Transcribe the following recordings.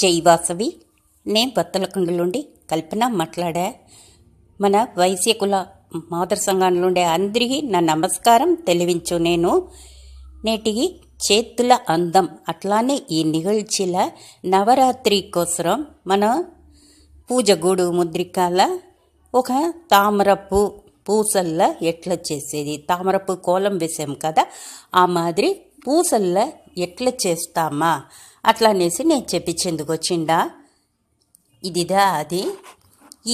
జై వాసవి నేను నుండి కల్పన మాట్లాడా మన వైశ్యకుల సంఘంలో ఉండే అందరికీ నా నమస్కారం తెలివించు నేను నేటికి చేతుల అందం అట్లానే ఈ నిగల్చిల నవరాత్రి కోసరం మన పూజగూడు ముద్రికాల ఒక తామరపు పూసల్ల ఎట్లా చేసేది తామరపు కోలం వేసాం కదా ఆ మాదిరి పూసల్ల ఎట్లా చేస్తామా అట్లా అనేసి నేను చెప్పించేందుకు వచ్చిండా ఇదిదా అది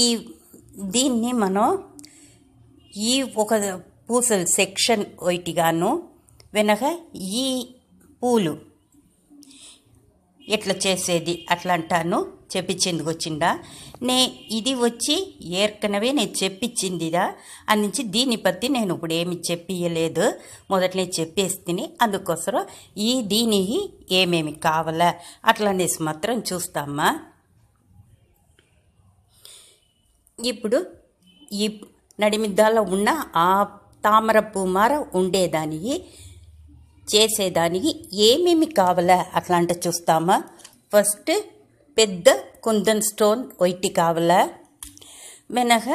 ఈ దీన్ని మనం ఈ ఒక పూసలు సెక్షన్ ఒకటిగాను వెనక ఈ పూలు ఎట్లా చేసేది అట్లా అంటాను చెప్పించేందుకు వచ్చిందా నే ఇది వచ్చి ఏర్కనవే నేను చెప్పించిందిదా అని నుంచి దీన్ని బట్టి నేను ఇప్పుడు ఏమి చెప్పియలేదు నేను చెప్పేస్తుంది అందుకోసం ఈ దీనికి ఏమేమి కావాలా అనేసి మాత్రం చూస్తామ్మా ఇప్పుడు ఈ నడిమిద్దాల ఉన్న ఆ తామర పూమార ఉండేదానికి చేసేదానికి ఏమేమి కావాలా అట్లాంటి చూస్తామా ఫస్ట్ పెద్ద కుందన్ స్టోన్ ఒయిటి కావల మెనగ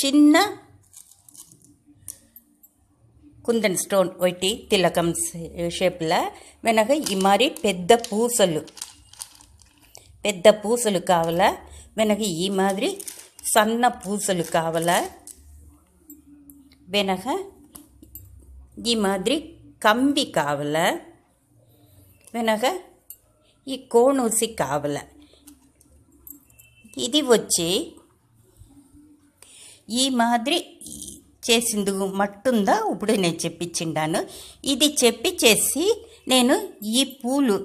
చిన్న కుందన్ స్టోన్ ఒయిటి తిలకం షేప్ల వెనక ఈ మరి పెద్ద పూసలు పెద్ద పూసలు కావాల వెనక ఈ మాదిరి సన్న పూసలు కావాల వెనక ఈ మాదిరి కంబి కావల వెనక ఈ కోణూసి కావల ఇది వచ్చి ఈ మాదిరి చేసింది మట్టుందా ఇప్పుడు నేను చెప్పించిండాను ఇది చెప్పి చేసి నేను ఈ పూలు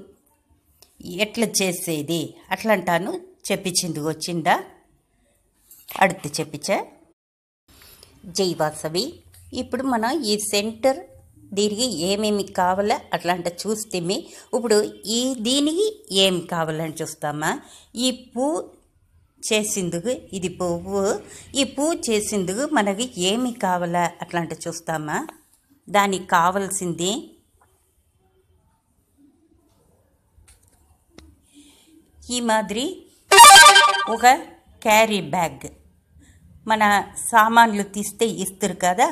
ఎట్లా చేసేది అట్లంటాను చెప్పించింది వచ్చిందా అడితే చెప్పించా జై వాసవి ఇప్పుడు మనం ఈ సెంటర్ దీనికి ఏమేమి కావాలా అట్లాంటి చూస్తే ఇప్పుడు ఈ దీనికి ఏమి కావాలని చూస్తామా ఈ పూ చేసిందుకు ఇది పువ్వు ఈ పువ్వు చేసిందుకు మనకి ఏమి కావాలా అట్లాంటి చూస్తామా దానికి కావాల్సింది ఈ మాదిరి ఒక క్యారీ బ్యాగ్ మన సామాన్లు తీస్తే ఇస్తారు కదా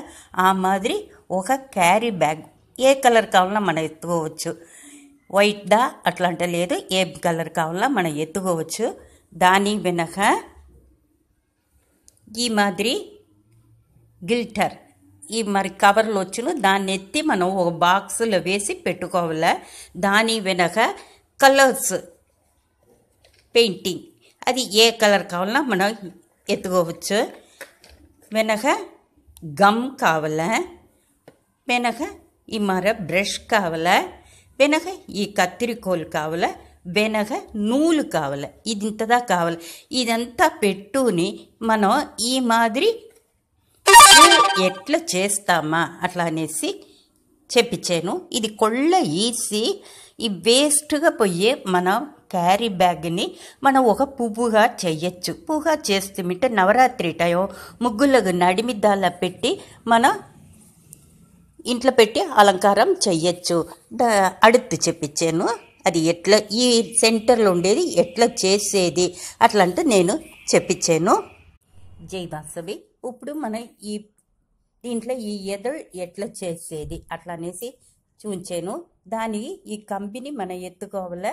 ఆ మాదిరి ఒక క్యారీ బ్యాగ్ ఏ కలర్ కావాలన్నా మనం ఎత్తుకోవచ్చు వైట్దా అట్లాంటి లేదు ఏ కలర్ కావాలన్నా మనం ఎత్తుకోవచ్చు ದಾನಿ ಬೆನಹ ఈ మాదిరి గిల్టర్ ఈ మరి కవర్లోచును దాన్ని ఎత్తి మనం ఒక బాక్స్లో వేసి పెట్టుకోవాలి దాని వెనక కలర్స్ పెయింటింగ్ అది ఏ కలర్ కావాలన్నా మనం ఎత్తుకోవచ్చు వెనక గమ్ కావాల వెనక ఈ మర బ్రష్ కావాల వెనక ఈ కత్తిరికోలు కావాల వెనక నూలు కావాలి ఇది ఇంతదా కావాలి ఇదంతా పెట్టుని మనం ఈ మాదిరి ఎట్లా చేస్తామా అట్లా అనేసి చెప్పించాను ఇది కొళ్ళ ఈసి ఈ వేస్ట్గా పోయే మన క్యారీ బ్యాగ్ని మనం ఒక పువ్వుగా చేయొచ్చు పువ్వుగా చేస్తుంటే నవరాత్రి టైం ముగ్గులకు నడిమిద్దాల పెట్టి మన ఇంట్లో పెట్టి అలంకారం చెయ్యొచ్చు అడుత్తు చెప్పించాను అది ఎట్లా ఈ సెంటర్లో ఉండేది ఎట్లా చేసేది అట్లంటే నేను చెప్పించాను జై బాసవి ఇప్పుడు మనం ఈ దీంట్లో ఈ ఎదురు ఎట్లా చేసేది అట్లా అనేసి చూంచాను దాని ఈ కంపెనీ మనం ఎత్తుకోవాల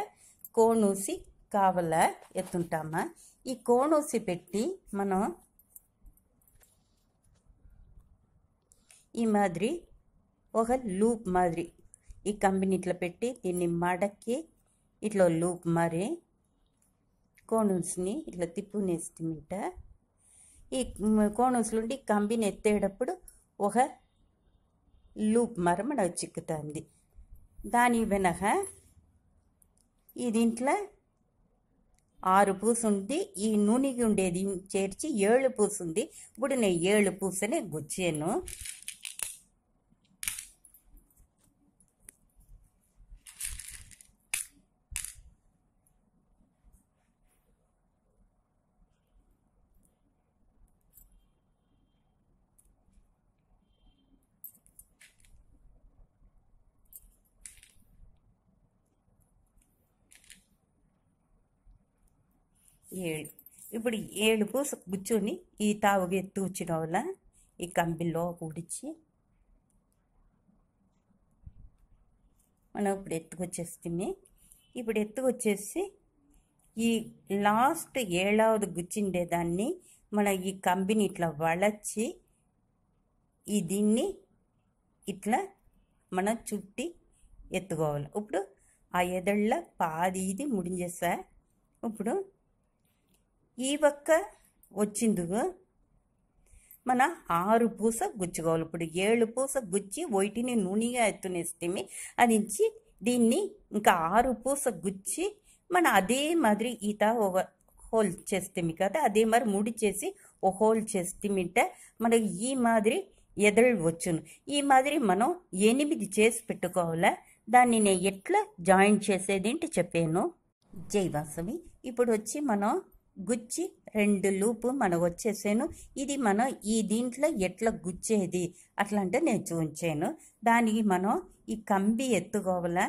కోణూసి కావాల ఎత్తుంటామా ఈ కోణూసి పెట్టి మనం ఈ మాదిరి ఒక లూప్ మాదిరి ఈ కంబిని ఇట్లా పెట్టి దీన్ని మడక్కి ఇట్లా లూప్ మరి కోణూన్స్ని ఇట్లా తిప్పునేస్తమిట ఈ కోణూన్స్లు ఉండి కంబిని ఎత్తేటప్పుడు ఒక లూప్ మర మన చిక్కుతుంది దాని వెనక ఈ దీంట్లో ఆరు పూసు ఉంది ఈ నూనెకి ఉండేది చేర్చి ఏళ్ళు పూసు ఉంది ఇప్పుడు నేను ఏళ్ళు పూసనే గుచ్చాను ఏడు ఇప్పుడు ఏడు పూస కూర్చొని ఈ తావుకి ఎత్తు వచ్చిన వల్ల ఈ కంబిలో ఉడిచి మనం ఇప్పుడు ఎత్తుకొచ్చేస్తుంది ఇప్పుడు ఎత్తుకొచ్చేసి ఈ లాస్ట్ ఏడావది గుచ్చిండేదాన్ని మన ఈ కంబిని ఇట్లా వలచి ఈ దీన్ని ఇట్లా మనం చుట్టి ఎత్తుకోవాలి ఇప్పుడు ఆ ఎదళ్ళ పాది ఇది ముడించేసా ఇప్పుడు ఈ పక్క వచ్చింది మన ఆరు పూస గుచ్చుకోవాలి ఇప్పుడు ఏడు పూస గుచ్చి వైటిని నూనెగా అది అదించి దీన్ని ఇంకా ఆరు పూస గుచ్చి మన అదే మాదిరి ఈత ఒక హోల్ చేస్తే కదా అదే మరి ముడి చేసి ఓ హోల్ చేస్తేమిట మనకి ఈ మాదిరి ఎదురు వచ్చును ఈ మాదిరి మనం ఎనిమిది చేసి పెట్టుకోవాలా దాన్ని నేను ఎట్లా జాయిన్ చేసేది ఏంటి చెప్పాను జై వాసవి ఇప్పుడు వచ్చి మనం గుచ్చి రెండు లూపు మనం వచ్చేసాను ఇది మనం ఈ దీంట్లో ఎట్లా గుచ్చేది అట్లా అంటే నేను చూపించాను దానికి మనం ఈ కంబి ఎత్తుకోవాల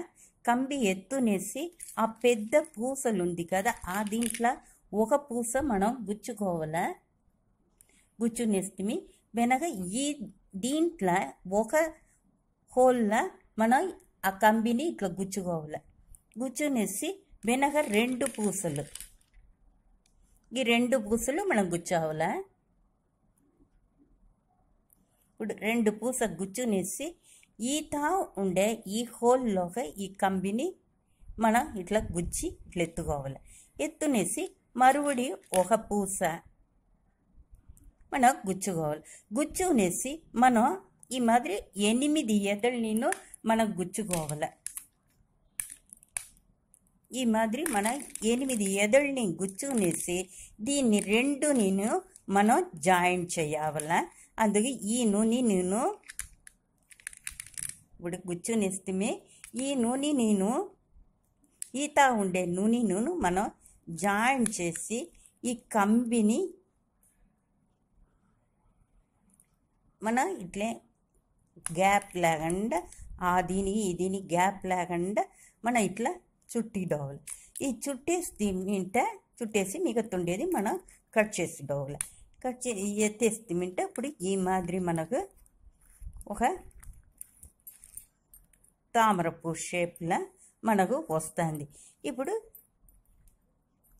కంబి ఎత్తునేసి ఆ పెద్ద పూసలు ఉంది కదా ఆ దీంట్లో ఒక పూస మనం గుచ్చుకోవాలా గుచ్చునేస్తే వెనక ఈ దీంట్లో ఒక హోల్లో మనం ఆ కంబిని ఇట్లా గుచ్చుకోవాలి గుచ్చునేసి వెనక రెండు పూసలు ఈ రెండు పూసలు మనం గుచ్చావాల ఇప్పుడు రెండు పూస గుచ్చునేసి ఈ తా ఉండే ఈ హోల్లోకి ఈ కంబిని మనం ఇట్లా గుచ్చి ఇట్లా ఎత్తుకోవాలి ఎత్తునేసి మరువడి ఒక పూస మనం గుచ్చుకోవాలి గుచ్చునేసి మనం ఈ మాదిరి ఎనిమిది ఎదలు మనం గుచ్చుకోవాలి ఈ మాదిరి మన ఎనిమిది ఎదళ్ళని గుచ్చునేసి దీన్ని రెండు నేను మనం జాయింట్ చేయవల అందుకే ఈ నూనె నేను ఇప్పుడు గుచ్చునేస్తే ఈ నూనె నేను ఈత ఉండే నూనెను మనం జాయింట్ చేసి ఈ కంబిని మన ఇట్లే గ్యాప్ లేకుండా ఆ దీని ఈ దీని గ్యాప్ లేకుండా మనం ఇట్లా చుట్టి డౌల్ ఈ చుట్టేసి తింటే చుట్టేసి మిగతుండేది మనం కట్ చేసి డౌల్ కట్ చే ఎత్తేసి తింటే ఇప్పుడు ఈ మాదిరి మనకు ఒక తామరపు షేప్లో మనకు వస్తుంది ఇప్పుడు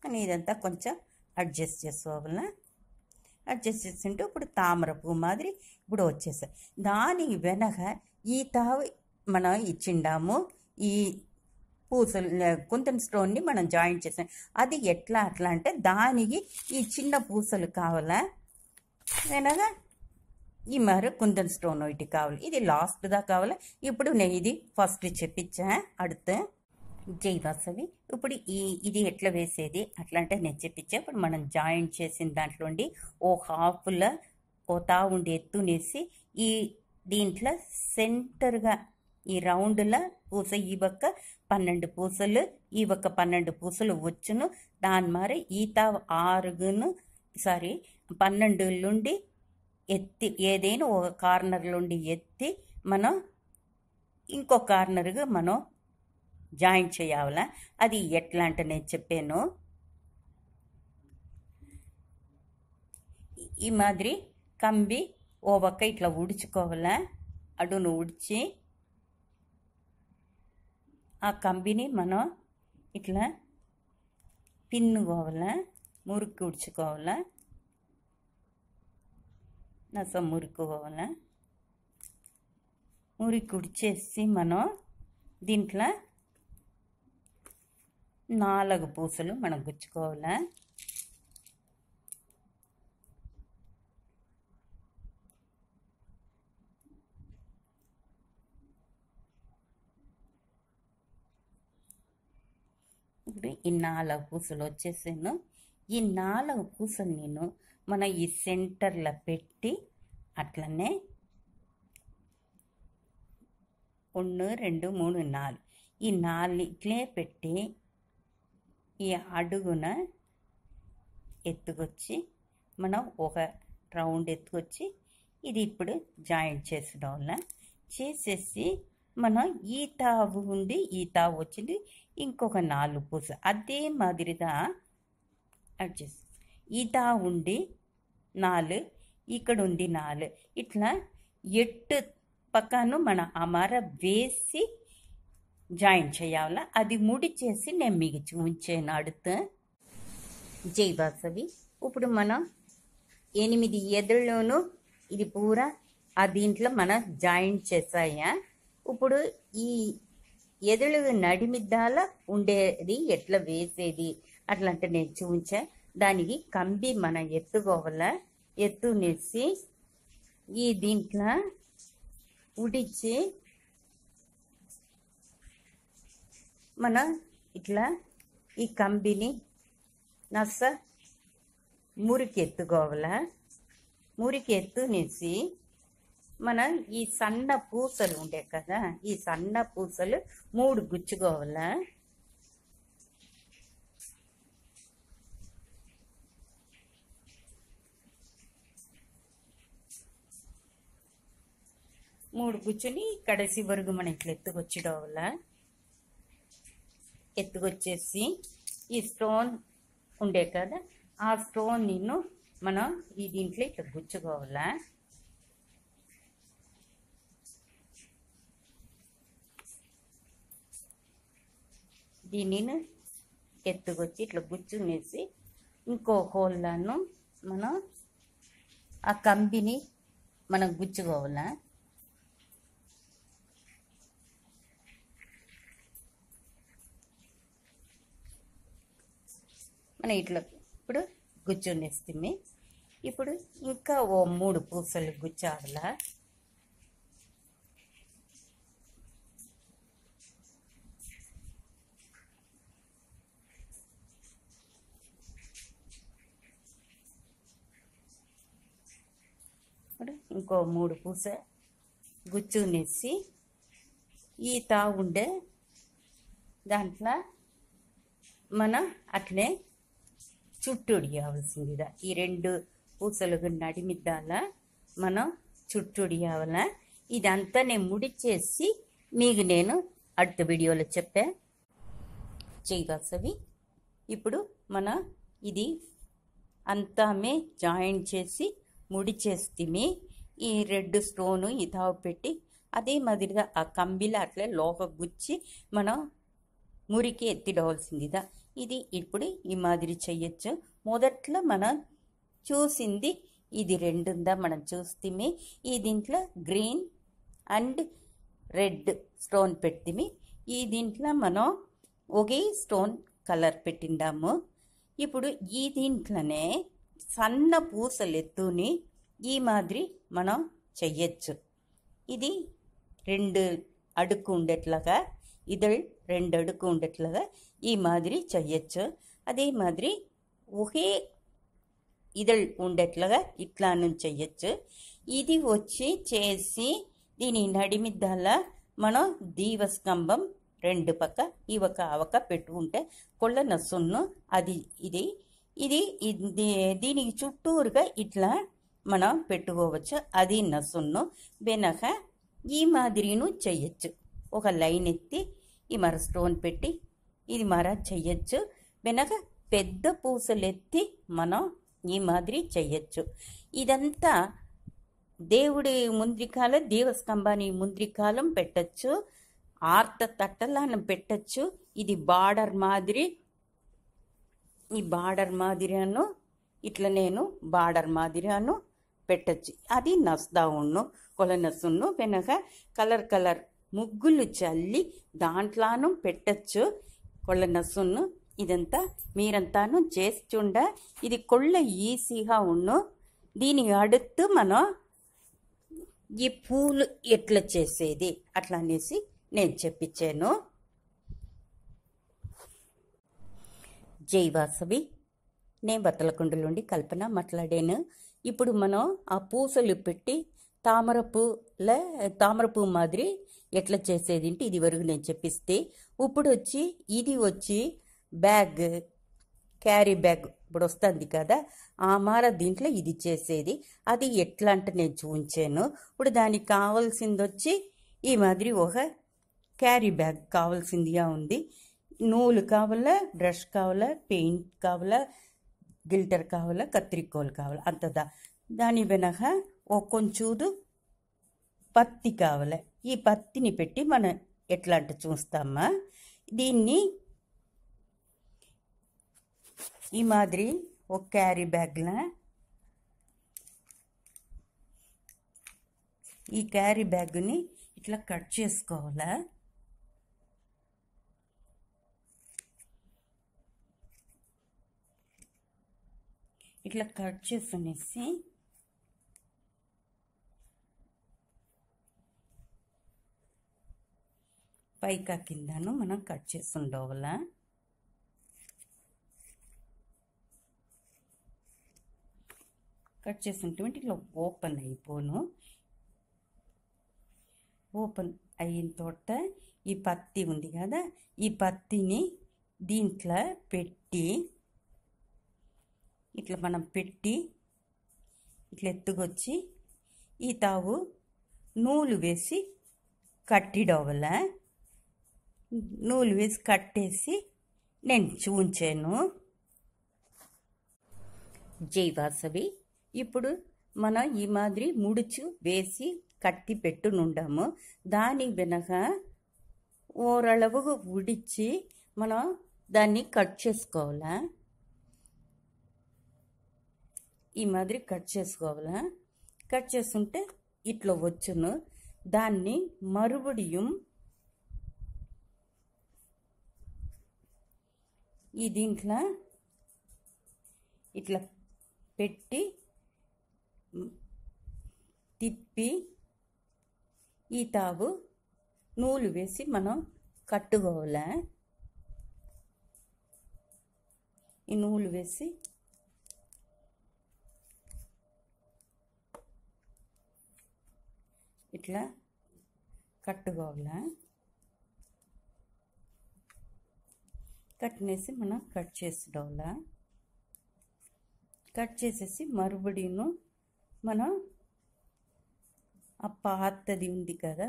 కానీ ఇదంతా కొంచెం అడ్జస్ట్ చేసుకోవాలన అడ్జస్ట్ చేస్తుంటే ఇప్పుడు తామర పువ్వు మాదిరి ఇప్పుడు వచ్చేసాయి దాని వెనక ఈ తావి మనం ఇచ్చిండాము ఈ పూసలు కుందన్ స్టోన్ని మనం జాయిన్ చేసాం అది ఎట్లా అట్లా అంటే దానికి ఈ చిన్న పూసలు కావాలా ఏనాగా ఈ మరి కుందన్ స్టోన్ ఒకటి కావాలి ఇది లాస్ట్దా కావాలి ఇప్పుడు నేను ఇది ఫస్ట్ చెప్పించా అడుత జై వాసవి ఇప్పుడు ఈ ఇది ఎట్లా వేసేది అట్లా అంటే నేను చెప్పించా ఇప్పుడు మనం జాయిన్ చేసిన దాంట్లో ఓ హాఫ్లో ఓ తా ఉండి ఎత్తునేసి ఈ దీంట్లో సెంటర్గా ఈ రౌండ్లో పూస ఈ ఒక్క పన్నెండు పూసలు ఈ ఒక్క పన్నెండు పూసలు వచ్చును దాని మరి ఈత ఆరుగును సారీ పన్నెండు నుండి ఎత్తి ఏదైనా ఒక నుండి ఎత్తి మనం ఇంకో కార్నర్గా మనం జాయిన్ చేయాల అది ఎట్లా అంటే నేను చెప్పాను ఈ మాదిరి కంబి ఓ ఒక్క ఇట్లా ఉడుచుకోవాలా అడును ఉడిచి ఆ కంబిని మనం ఇట్లా పిన్నుకోవాల మురుక్కు ఉడుచుకోవాల నస మురుక్కుకోవాల మురికి ఉడిచేసి మనం దీంట్లో నాలుగు పూసలు మనం గుచ్చుకోవాలి ఈ నాలుగు పూసలు వచ్చేసాను ఈ నాలుగు పూసలు నేను మన ఈ సెంటర్లో పెట్టి అట్లనే ఒன்று రెండు మూడు నాలుగు ఈ నాలుగు ఇట్లే పెట్టి ఈ అడుగున ఎత్తుకొచ్చి మనం ఒక రౌండ్ ఎత్తుకొచ్చి ఇది ఇప్పుడు జాయింట్ చేసిన వల్ల చేసేసి మన ఈ ఉండి ఈత వచ్చింది ఇంకొక నాలుగు పూస అదే మాదిరిగా ఈత ఉండి నాలు ఇక్కడ ఉంది నాలు ఇట్లా ఎట్టు పక్కను మన అమర వేసి జాయిన్ చేయాల అది ముడిచేసి నేను మిగిచి ఉంచాను అడుతూ జైవాసవి ఇప్పుడు మనం ఎనిమిది ఎదుళ్ళను ఇది పూరా ఆ దీంట్లో మనం జాయిన్ చేసాయా ఇప్పుడు ఈ ఎదురు నడిమిద్దాల ఉండేది ఎట్లా వేసేది అట్లాంటి నేను చూపించా దానికి కంబి మనం ఎత్తుకోవాల ఎత్తు ఎత్తునేసి ఈ దీంట్లో ఉడిచి మన ఇట్లా ఈ కంబిని నస్స మురికి ఎత్తుకోవాల మురికి ఎత్తునేసి మన ఈ సన్న పూసలు ఉండే కదా ఈ సన్న పూసలు మూడు గుచ్చుకోవాల మూడు గుచ్చుని కడసి వరకు మనం ఇట్లా ఎత్తుకొచ్చిడవల్ల ఎత్తుకొచ్చేసి ఈ స్టోన్ ఉండే కదా ఆ స్టోన్ నిన్ను మనం ఈ దీంట్లో ఇట్లా గుచ్చుకోవాలా దీనిని ఎత్తుకొచ్చి ఇట్లా గుచ్చునేసి ఇంకో హోల్లాను మనం ఆ కంబిని మనం గుచ్చుకోవాల మనం ఇట్లా ఇప్పుడు గుచ్చునేస్తుంది ఇప్పుడు ఇంకా ఓ మూడు పూసలు గుచ్చాడలా ఇంకో మూడు పూస గుచ్చునేసి ఈ తాగుండే దాంట్లో మన అట్లే చుట్టుడియాల్సిందిగా ఈ రెండు పూసలకు నడిమిద్దాల మనం చుట్టుడియావల ఇదంతా నేను ముడిచేసి మీకు నేను அடுத்த వీడియోలో చెప్పా చేయగలసవి ఇప్పుడు మన ఇది అంతామే జాయిన్ చేసి ముడి చేస్తే ఈ రెడ్ స్టోను ఇదా పెట్టి అదే మాదిరిగా ఆ కంబిలా అట్లా లోప గుచ్చి మనం మురికి ఎత్తిడవలసిందిదా ఇది ఇప్పుడు ఈ మాదిరి చెయ్యొచ్చు మొదట్లో మనం చూసింది ఇది రెండుందా మనం చూస్తే ఈ దీంట్లో గ్రీన్ అండ్ రెడ్ స్టోన్ పెట్టిమి ఈ దీంట్లో మనం ఒకే స్టోన్ కలర్ పెట్టిండాము ఇప్పుడు ఈ దీంట్లోనే సన్న పూసలు ఎత్తుని ఈ మాదిరి మనం చెయ్యొచ్చు ఇది రెండు అడుక్కు ఉండేట్లాగా ఇది రెండు అడుక్కు ఉండేట్లాగా ఈ మాదిరి చెయ్యొచ్చు అదే మాదిరి ఒకే ఇది ఉండేట్లాగా ఇట్లా నుంచి చెయ్యొచ్చు ఇది వచ్చి చేసి దీని నడిమిద్దాల మనం దీవస్కంభం రెండు పక్క ఈ ఒక అవక పెట్టుకుంటే కొళ్ళ నసున్ను అది ఇది ఇది దీనికి చుట్టూరుగా ఇట్లా మనం పెట్టుకోవచ్చు అది నసున్ను వెనక ఈ మాదిరిను చెయ్యొచ్చు ఒక లైన్ ఎత్తి ఈ మర స్టోన్ పెట్టి ఇది మర చెయ్యొచ్చు వెనక పెద్ద పూసలు ఎత్తి మనం ఈ మాదిరి చెయ్యొచ్చు ఇదంతా దేవుడి ముంద్రికాల దేవస్తంభాన్ని ముంద్రికాలం పెట్టచ్చు ఆర్త తట్టలను పెట్టచ్చు ఇది బార్డర్ మాదిరి ఈ బార్డర్ అను ఇట్లా నేను బార్డర్ అను పెట్టచ్చు అది నస్తా ఉన్ను కొలనసును వెనక కలర్ కలర్ ముగ్గులు చల్లి దాంట్లోను పెట్టచ్చు కొలనసును ఇదంతా మీరంతాను చేస్తుండ ఇది కొళ్ళ ఈజీగా ఉన్ను దీని అడుతు మనం ఈ పూలు ఎట్లా చేసేది అట్లా అనేసి నేను చెప్పించాను జై వాసవి నేను బత్తలకొండలుండి కల్పన మాట్లాడాను ఇప్పుడు మనం ఆ పూసలు పెట్టి తామరపూల తామరపూ మాదిరి ఎట్లా చేసేది అంటే ఇది వరకు నేను చెప్పిస్తే ఇప్పుడు వచ్చి ఇది వచ్చి బ్యాగ్ క్యారీ బ్యాగ్ ఇప్పుడు వస్తుంది కదా ఆ మార దీంట్లో ఇది చేసేది అది ఎట్లా అంటే నేను చూపించాను ఇప్పుడు దానికి కావాల్సింది వచ్చి ఈ మాదిరి ఒక క్యారీ బ్యాగ్ కావాల్సిందిగా ఉంది నూలు కావాలా బ్రష్ కావాలా పెయింట్ కావాలా గిల్టర్ ಕಾವಲ ಕತ್ರಿಕೋಲ್ కావాలి అంతదా దాని వెనక ఓ కొంచూదు పత్తి కావాలి ఈ పత్తిని పెట్టి మనం ఎట్లా అంటే చూస్తామా దీన్ని ఈ మాదిరి ఒక క్యారీ బ్యాగ్లా ఈ క్యారీ బ్యాగ్ని ఇట్లా కట్ చేసుకోవాలా ఇట్లా కట్ చేసుకునేసి పైకా కిందను మనం కట్ చేసుకుండవల కట్ చేసుకుంటే ఇట్లా ఓపెన్ అయిపోను ఓపెన్ అయిన తోట ఈ పత్తి ఉంది కదా ఈ పత్తిని దీంట్లో పెట్టి ఇట్లా మనం పెట్టి ఇట్లా ఎత్తుకొచ్చి ఈ తావు నూలు వేసి కట్టిడవల నూలు వేసి కట్టేసి నేను ఉంచాను జైవాసవి ఇప్పుడు మనం ఈ మాదిరి ముడుచు వేసి కట్టి పెట్టునుండాము దాని వెనక ఓరళవుగా ఉడిచి మనం దాన్ని కట్ చేసుకోవాలా ఈ మాదిరి కట్ చేసుకోవాలా కట్ చేసుంటే ఇట్లా వచ్చును దాన్ని మరుబడియం ఈ దీంట్లో ఇట్లా పెట్టి తిప్పి ఈ తావు నూలు వేసి మనం కట్టుకోవాలి ఈ నూలు వేసి ఇట్లా కట్టుకోవాలా కట్టినేసి మనం కట్ చేసుకోవాలా కట్ చేసేసి మరుబడిను మనం ఆ పాతది ఉంది కదా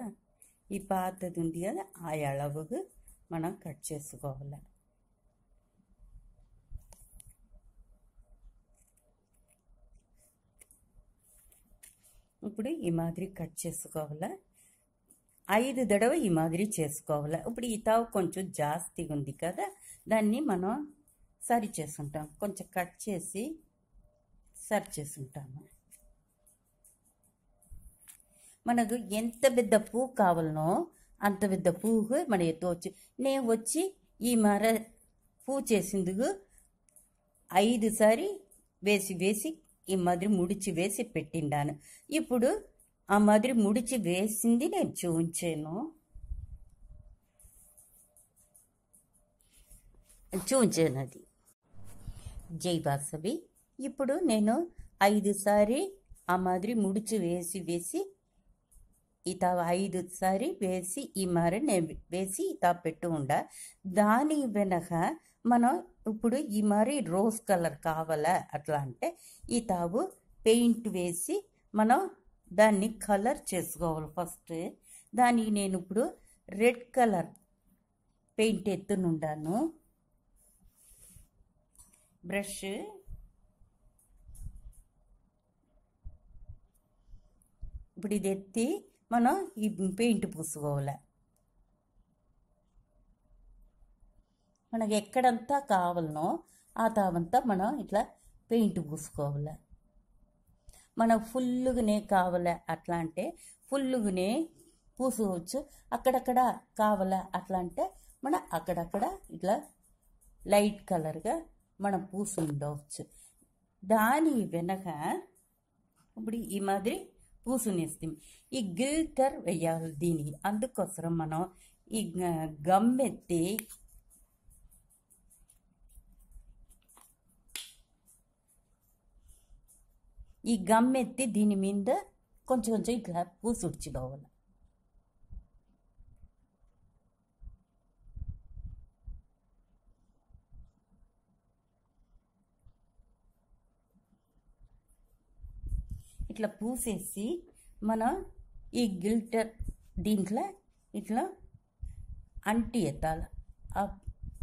ఈ పాతది ఉంది కదా ఆ ఎళవుకు మనం కట్ చేసుకోవాలి ఇప్పుడు ఈ మాదిరి కట్ చేసుకోవాలా ఐదు దడవ ఈ మాదిరి చేసుకోవాలా ఇప్పుడు ఈ తావు కొంచెం జాస్తి ఉంది కదా దాన్ని మనం సరి చేసుకుంటాం కొంచెం కట్ చేసి సరి చేసుకుంటాము మనకు ఎంత పెద్ద పువ్వు కావాలనో అంత పెద్ద పువ్వు మన ఎత్తవచ్చు నేను వచ్చి ఈ మర పువ్వు చేసిందుకు ఐదు సారి వేసి వేసి మాదిరి ముడిచి వేసి పెట్టిండాను ఇప్పుడు ఆ మాదిరి ముడిచి వేసింది నేను చూపించాను చూపించాను అది జై వాసవి ఇప్పుడు నేను ఐదు సారి ఆ మాదిరి ముడిచి వేసి వేసి ఇత ఐదు సారి వేసి ఈ మారి నేను వేసి ఇత పెట్టు ఉండ దాని వెనక మనం ఇప్పుడు ఈ మరి రోజ్ కలర్ కావాలా అట్లా అంటే ఈ తావు పెయింట్ వేసి మనం దాన్ని కలర్ చేసుకోవాలి ఫస్ట్ దానికి నేను ఇప్పుడు రెడ్ కలర్ పెయింట్ ఎత్తునుండాను బ్రష్ ఇప్పుడు ఇది ఎత్తి మనం ఈ పెయింట్ పూసుకోవాలి మనకు ఎక్కడంతా కావాలనో ఆ తావంతా మనం ఇట్లా పెయింట్ పూసుకోవాలి మనకు ఫుల్లుగానే కావాలి అట్లా అంటే ఫుల్లుగానే పూసుకోవచ్చు అక్కడక్కడ కావాల అట్లా అంటే మనం అక్కడక్కడ ఇట్లా లైట్ కలర్గా మనం పూసి ఉండవచ్చు దాని వెనక ఇప్పుడు ఈ మాదిరి పూసునేస్తాం ఈ గిల్టర్ వేయాలి దీనికి అందుకోసం మనం ఈ గమ్మెత్తి ఈ గమ్ ఎత్తి దీని మీద కొంచెం కొంచెం ఇట్లా పూసి ఉడ్చుకోవాలి ఇట్లా పూసేసి మన ఈ గిల్టర్ దీంట్లో ఇట్లా అంటి ఎత్తాలి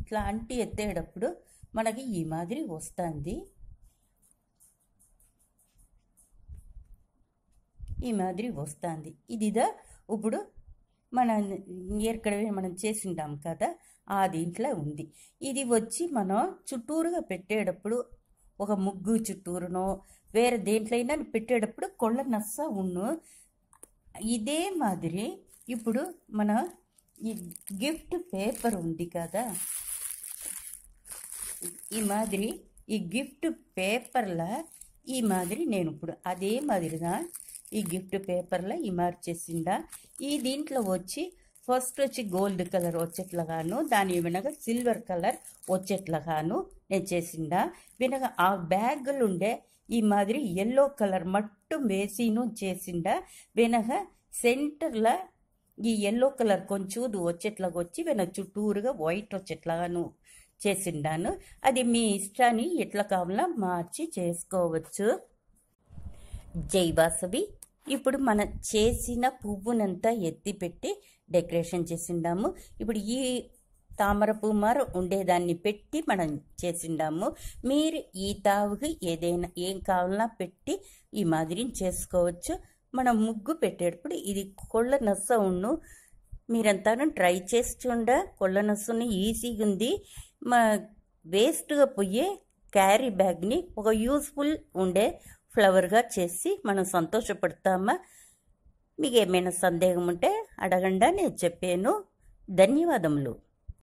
ఇట్లా అంటి ఎత్తేటప్పుడు మనకి ఈ మాదిరి వస్తుంది ఈ మాదిరి వస్తుంది ఇదిదా ఇప్పుడు మనం ఎక్కడ మనం చేసిండాం కదా ఆ దీంట్లో ఉంది ఇది వచ్చి మనం చుట్టూరుగా పెట్టేటప్పుడు ఒక ముగ్గు చుట్టూరునో వేరే దేంట్లైనా పెట్టేటప్పుడు కొళ్ళ నస్స ఉన్ను ఇదే మాదిరి ఇప్పుడు మన ఈ గిఫ్ట్ పేపర్ ఉంది కదా ఈ మాదిరి ఈ గిఫ్ట్ పేపర్ల ఈ మాదిరి నేను ఇప్పుడు అదే మాదిరిగా ఈ గిఫ్ట్ పేపర్లో చేసిందా ఈ దీంట్లో వచ్చి ఫస్ట్ వచ్చి గోల్డ్ కలర్ వచ్చేట్లాగాను దాని వెనక సిల్వర్ కలర్ వచ్చేట్లాగాను నేను చేసిందా వినగా ఆ బ్యాగ్లు ఉండే ఈ మాదిరి ఎల్లో కలర్ మట్టు వేసిను చేసిందా వెనక సెంటర్లో ఈ ఎల్లో కలర్ కొంచెం వచ్చేట్లాగా వచ్చి వెనక చుట్టూరుగా వైట్ వచ్చేట్లాగాను చేసిండాను అది మీ ఇష్టాన్ని ఎట్లా కావాలో మార్చి చేసుకోవచ్చు జై వాసవి ఇప్పుడు మనం చేసిన పువ్వునంతా ఎత్తిపెట్టి డెకరేషన్ చేసిండాము ఇప్పుడు ఈ తామర పూమార ఉండేదాన్ని పెట్టి మనం చేసిండాము మీరు ఈ తావుకి ఏదైనా ఏం కావాలన్నా పెట్టి ఈ మాదిరిని చేసుకోవచ్చు మనం ముగ్గు పెట్టేటప్పుడు ఇది కొళ్ళ నస్స ఉన్ను మీరంతా ట్రై చేసి చూడ కొళ్ళ నస్సును ఈజీగా ఉంది మా వేస్ట్గా పోయే క్యారీ బ్యాగ్ని ఒక యూస్ఫుల్ ఉండే ఫ్లవర్గా చేసి మనం సంతోషపడతామా మీకు ఏమైనా సందేహం ఉంటే అడగండి నేను చెప్పాను ధన్యవాదములు